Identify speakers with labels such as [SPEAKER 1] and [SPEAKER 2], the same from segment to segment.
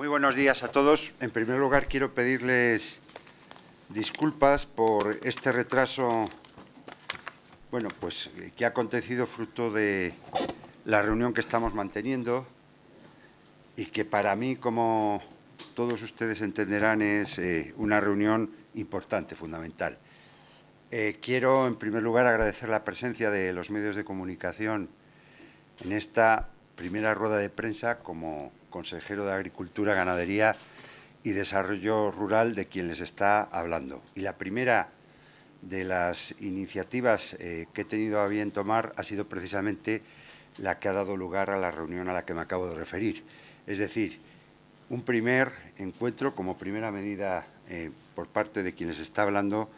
[SPEAKER 1] Muy buenos días a todos. En primer lugar, quiero pedirles disculpas por este retraso, bueno, pues eh, que ha acontecido fruto de la reunión que estamos manteniendo y que para mí, como todos ustedes entenderán, es eh, una reunión importante, fundamental. Eh, quiero, en primer lugar, agradecer la presencia de los medios de comunicación en esta primera rueda de prensa como consejero de Agricultura, Ganadería y Desarrollo Rural de quien les está hablando. Y la primera de las iniciativas eh, que he tenido a bien tomar ha sido precisamente la que ha dado lugar a la reunión a la que me acabo de referir. Es decir, un primer encuentro como primera medida eh, por parte de quienes está hablando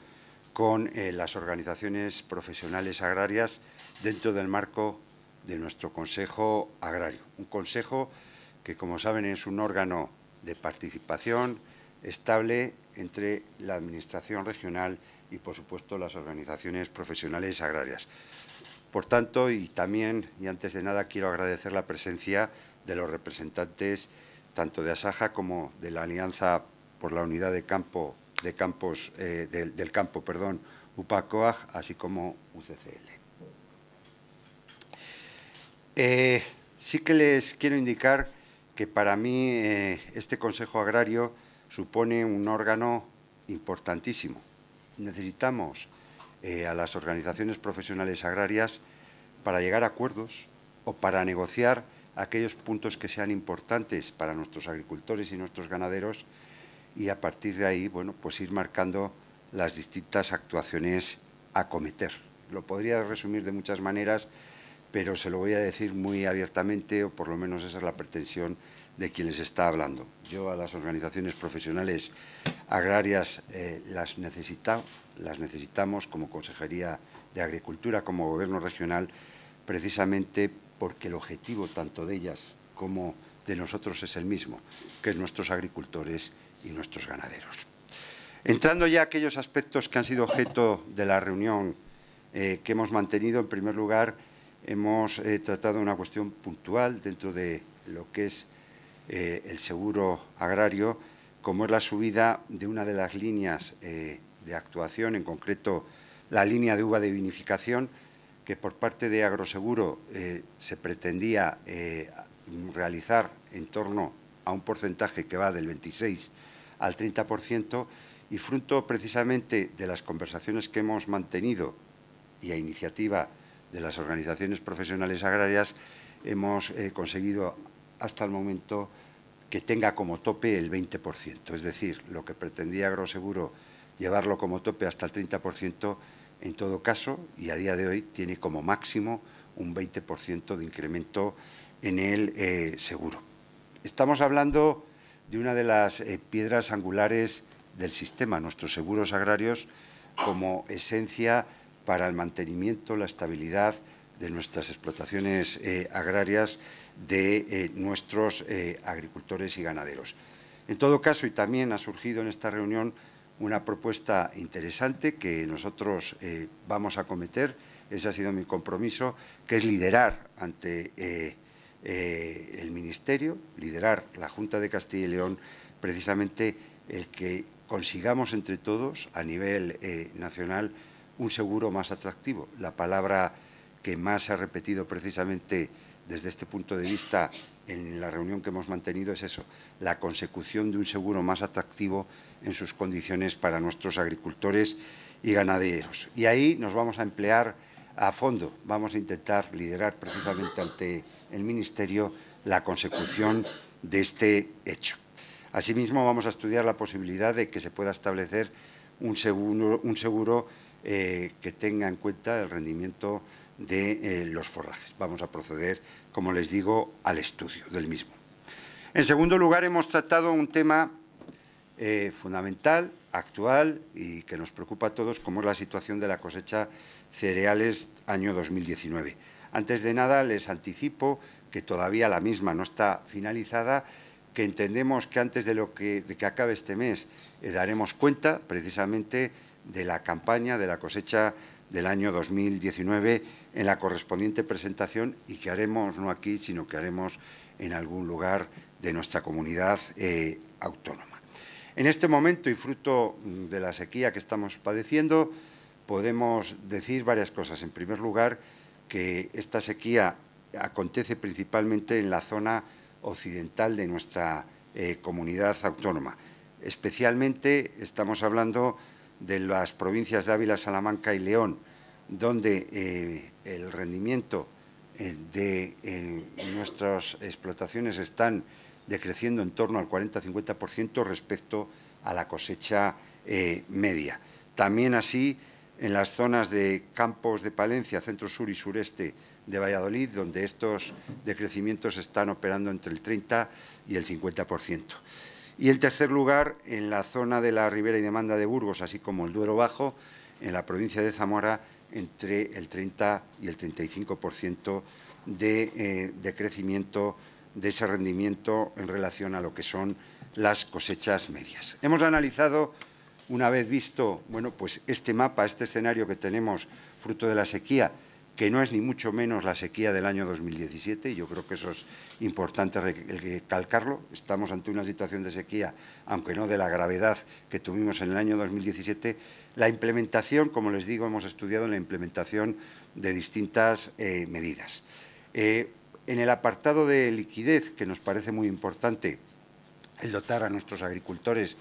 [SPEAKER 1] con eh, las organizaciones profesionales agrarias dentro del marco de nuestro Consejo Agrario. Un consejo que como saben es un órgano de participación estable entre la Administración regional y, por supuesto, las organizaciones profesionales agrarias. Por tanto, y también, y antes de nada, quiero agradecer la presencia de los representantes tanto de Asaja como de la Alianza por la Unidad de Campo, campos, eh, del, Campo perdón, UPACOAG, así como UCCL. Eh, sí que les quiero indicar que para mí eh, este Consejo Agrario supone un órgano importantísimo. Necesitamos eh, a las organizaciones profesionales agrarias para llegar a acuerdos o para negociar aquellos puntos que sean importantes para nuestros agricultores y nuestros ganaderos y a partir de ahí, bueno, pues ir marcando las distintas actuaciones a cometer. Lo podría resumir de muchas maneras, pero se lo voy a decir muy abiertamente, o por lo menos esa es la pretensión de quien les está hablando. Yo a las organizaciones profesionales agrarias eh, las, las necesitamos como Consejería de Agricultura, como Gobierno Regional, precisamente porque el objetivo tanto de ellas como de nosotros es el mismo, que es nuestros agricultores y nuestros ganaderos. Entrando ya a aquellos aspectos que han sido objeto de la reunión eh, que hemos mantenido, en primer lugar, hemos eh, tratado una cuestión puntual dentro de lo que es eh, el seguro agrario, como es la subida de una de las líneas eh, de actuación, en concreto la línea de uva de vinificación, que por parte de Agroseguro se pretendía realizar en torno a un porcentaje que va del 26 al 30%, y fruto precisamente de las conversaciones que hemos mantenido y a iniciativa de las organizaciones profesionales agrarias hemos eh, conseguido hasta el momento que tenga como tope el 20%. Es decir, lo que pretendía Agroseguro llevarlo como tope hasta el 30%, en todo caso, y a día de hoy tiene como máximo un 20% de incremento en el eh, seguro. Estamos hablando de una de las eh, piedras angulares del sistema, nuestros seguros agrarios como esencia para el mantenimiento, la estabilidad de nuestras explotaciones eh, agrarias, de eh, nuestros eh, agricultores y ganaderos. En todo caso, y también ha surgido en esta reunión una propuesta interesante que nosotros vamos a cometer, ese ha sido mi compromiso, que es liderar ante el Ministerio, liderar la Junta de Castilla y León, precisamente el que consigamos entre todos, a nivel nacional, un seguro más atractivo. La palabra que más se ha repetido precisamente desde este punto de vista en la reunión que hemos mantenido es eso, la consecución de un seguro más atractivo en sus condiciones para nuestros agricultores y ganaderos. Y ahí nos vamos a emplear a fondo, vamos a intentar liderar precisamente ante el Ministerio la consecución de este hecho. Asimismo, vamos a estudiar la posibilidad de que se pueda establecer un seguro, un seguro eh, que tenga en cuenta el rendimiento de eh, los forrajes. Vamos a proceder, como les digo, al estudio del mismo. En segundo lugar, hemos tratado un tema eh, fundamental, actual y que nos preocupa a todos, como es la situación de la cosecha cereales año 2019. Antes de nada, les anticipo que todavía la misma no está finalizada, que entendemos que antes de, lo que, acabe este mes daremos cuenta precisamente de la campaña de la cosecha del año 2019 en la correspondiente presentación y que haremos no aquí, sino que haremos en algún lugar de nuestra comunidad eh, autónoma. En este momento y fruto de la sequía que estamos padeciendo, podemos decir varias cosas. En primer lugar, que esta sequía acontece principalmente en la zona occidental de nuestra eh, comunidad autónoma. Especialmente estamos hablando de las provincias de Ávila, Salamanca y León, donde eh, el rendimiento eh, de eh, nuestras explotaciones están decreciendo en torno al 40-50% respecto a la cosecha media. También así en las zonas de campos de Palencia, centro sur y sureste de Valladolid, donde estos decrecimientos están operando entre el 30 y el 50%. Y en tercer lugar, en la zona de la Ribera y Demanda de Burgos, así como el Duero Bajo, en la provincia de Zamora, entre el 30 y el 35% de, eh, de crecimiento de ese rendimiento en relación a lo que son las cosechas medias. Hemos analizado, una vez visto bueno, pues este mapa, este escenario que tenemos fruto de la sequía, que no es ni mucho menos la sequía del año 2017, y yo creo que eso es importante recalcarlo. Estamos ante una situación de sequía, aunque no de la gravedad que tuvimos en el año 2017. La implementación, como les digo, hemos estudiado la implementación de distintas eh, medidas. Eh, en el apartado de liquidez, que nos parece muy importante, el dotar a nuestros agricultores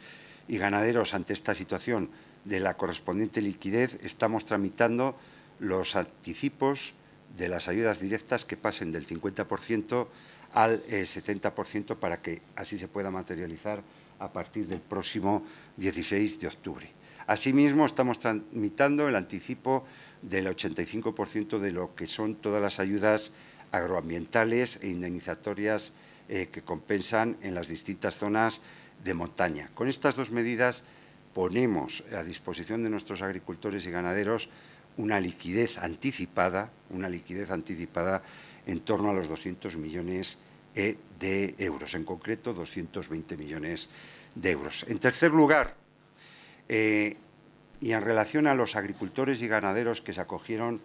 [SPEAKER 1] y ganaderos ante esta situación de la correspondiente liquidez, estamos tramitando los anticipos de las ayudas directas que pasen del 50% al 70% eh, para que así se pueda materializar a partir del próximo 16 de octubre. Asimismo, estamos tramitando el anticipo del 85% de lo que son todas las ayudas agroambientales e indemnizatorias eh, que compensan en las distintas zonas de montaña. Con estas dos medidas ponemos a disposición de nuestros agricultores y ganaderos una liquidez anticipada, una liquidez anticipada en torno a los 200 millones eh, de euros, en concreto 220 millones de euros. En tercer lugar, eh, y en relación a los agricultores y ganaderos que se acogieron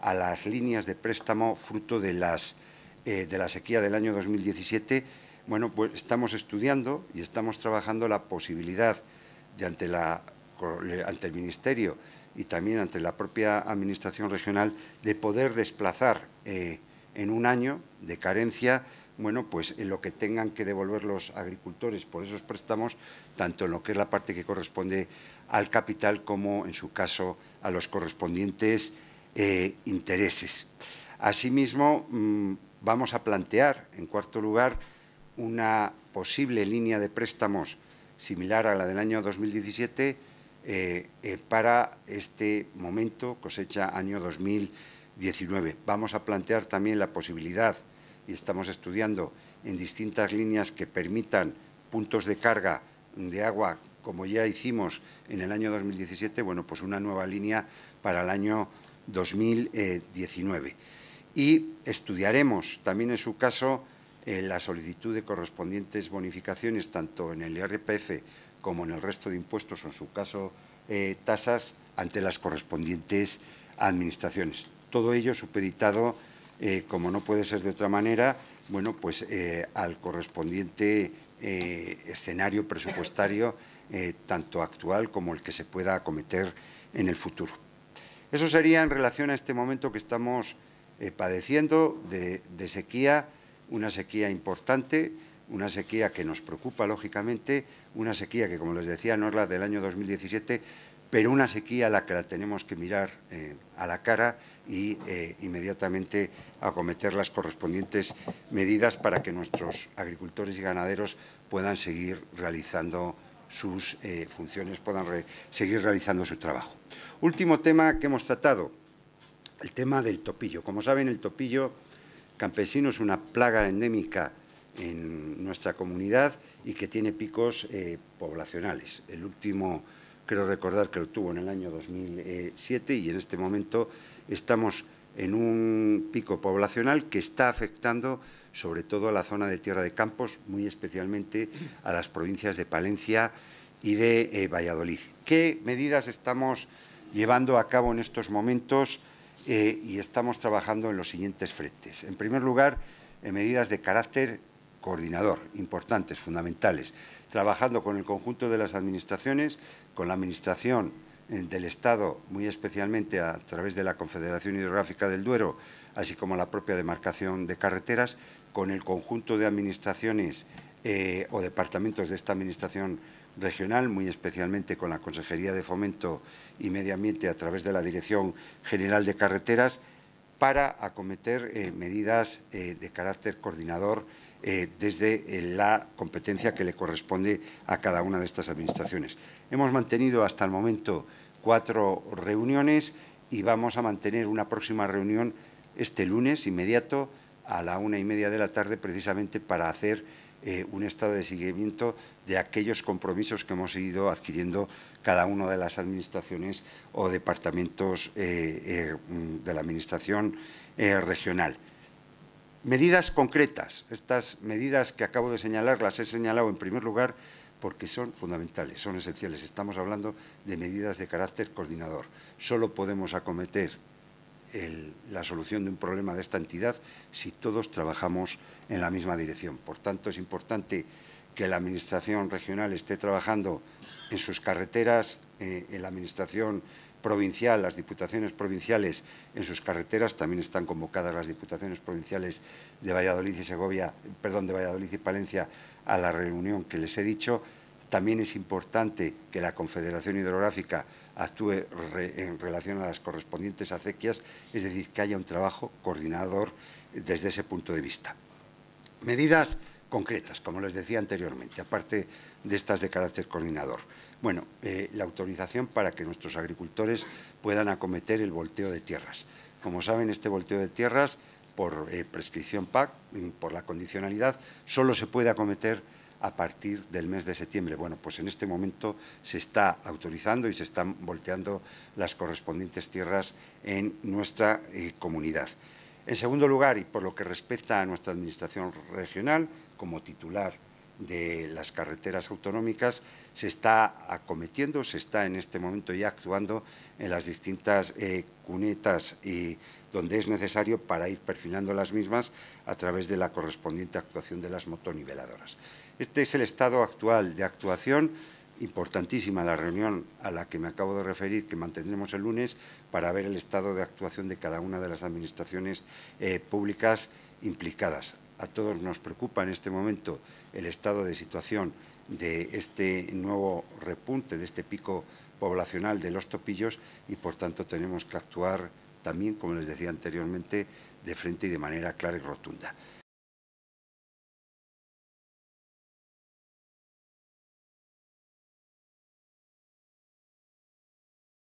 [SPEAKER 1] a las líneas de préstamo fruto de, las, eh, de la sequía del año 2017, bueno, pues estamos estudiando y estamos trabajando la posibilidad de ante, ante el Ministerio y también ante la propia Administración regional de poder desplazar eh, en un año de carencia bueno, pues en lo que tengan que devolver los agricultores por esos préstamos, tanto en lo que es la parte que corresponde al capital como, en su caso, a los correspondientes eh, intereses. Asimismo, mm, vamos a plantear, en cuarto lugar, una posible línea de préstamos similar a la del año 2017 eh, eh, para este momento, cosecha año 2019. Vamos a plantear también la posibilidad, y estamos estudiando en distintas líneas que permitan puntos de carga de agua, como ya hicimos en el año 2017, bueno, pues una nueva línea para el año 2019. Y estudiaremos también en su caso eh, la solicitud de correspondientes bonificaciones, tanto en el RPF como en el resto de impuestos o en su caso eh, tasas, ante las correspondientes administraciones. Todo ello supeditado, eh, como no puede ser de otra manera, bueno, pues eh, al correspondiente escenario presupuestario, tanto actual como el que se pueda acometer en el futuro. Eso sería en relación a este momento que estamos padeciendo de sequía, una sequía importante, una sequía que nos preocupa, lógicamente, una sequía que, como les decía, no es la del año 2017, pero una sequía a la que la tenemos que mirar eh, a la cara y eh, inmediatamente acometer las correspondientes medidas para que nuestros agricultores y ganaderos puedan seguir realizando sus eh, funciones, puedan seguir realizando su trabajo. Último tema que hemos tratado, el tema del topillo. Como saben, el topillo campesino es una plaga endémica en nuestra comunidad y que tiene picos eh, poblacionales. El último, creo recordar que lo tuvo en el año 2007 eh, y en este momento estamos en un pico poblacional que está afectando sobre todo a la zona de Tierra de Campos, muy especialmente a las provincias de Palencia y de eh, Valladolid. ¿Qué medidas estamos llevando a cabo en estos momentos y estamos trabajando en los siguientes frentes? En primer lugar, en medidas de carácter coordinador, importantes, fundamentales, trabajando con el conjunto de las administraciones, con la Administración eh, del Estado, muy especialmente a través de la Confederación Hidrográfica del Duero, así como la propia demarcación de carreteras, con el conjunto de administraciones eh, o departamentos de esta Administración regional, muy especialmente con la Consejería de Fomento y Medio Ambiente a través de la Dirección General de Carreteras, para acometer eh, medidas de carácter coordinador eh, desde eh, la competencia que le corresponde a cada una de estas administraciones. Hemos mantenido hasta el momento cuatro reuniones y vamos a mantener una próxima reunión este lunes inmediato a la una y media de la tarde precisamente para hacer eh, un estado de seguimiento de aquellos compromisos que hemos ido adquiriendo cada una de las administraciones o departamentos mm, de la administración regional. Medidas concretas. Estas medidas que acabo de señalar las he señalado en primer lugar porque son fundamentales, son esenciales. Estamos hablando de medidas de carácter coordinador. Solo podemos acometer la solución de un problema de esta entidad si todos trabajamos en la misma dirección. Por tanto, es importante que la Administración regional esté trabajando en sus carreteras, eh, en la Administración provincial, las diputaciones provinciales en sus carreteras, también están convocadas las diputaciones provinciales de Valladolid y Segovia, perdón, de Valladolid y Palencia a la reunión que les he dicho. También es importante que la Confederación Hidrográfica actúe en relación a las correspondientes acequias, es decir, que haya un trabajo coordinador desde ese punto de vista. Medidas concretas, como les decía anteriormente, aparte de estas de carácter coordinador. Bueno, eh, la autorización para que nuestros agricultores puedan acometer el volteo de tierras. Como saben, este volteo de tierras, por eh, prescripción PAC, mm, por la condicionalidad, solo se puede acometer a partir del mes de septiembre. Bueno, pues en este momento se está autorizando y se están volteando las correspondientes tierras en nuestra eh, comunidad. En segundo lugar, y por lo que respecta a nuestra Administración regional, como titular de las carreteras autonómicas se está acometiendo, se está en este momento ya actuando en las distintas eh, cunetas y donde es necesario para ir perfilando las mismas a través de la correspondiente actuación de las motoniveladoras. Este es el estado actual de actuación, importantísima la reunión a la que me acabo de referir, que mantendremos el lunes, para ver el estado de actuación de cada una de las administraciones eh, públicas implicadas a todos nos preocupa en este momento el estado de situación de este nuevo repunte, de este pico poblacional de los topillos y por tanto tenemos que actuar también, como les decía anteriormente, de frente y de manera clara y rotunda.